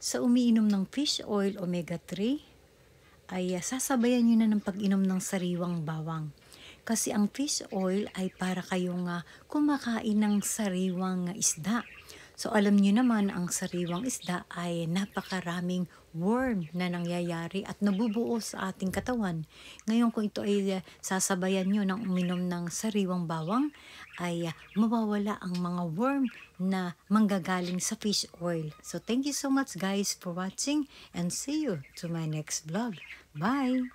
Sa umiinom ng fish oil omega-3, ay ah, sasabayan nyo na ng pag-inom ng sariwang bawang. Kasi ang fish oil ay para kayong uh, kumakain ng sariwang isda So alam niyo naman ang sariwang isda ay napakaraming worm na nangyayari at nabubuo sa ating katawan. Ngayon kung ito ay eh, sasabayan niyo ng uminom ng sariwang bawang, ay ah, mawawala ang mga worm na manggagaling sa fish oil. So thank you so much guys for watching and see you to my next vlog. Bye!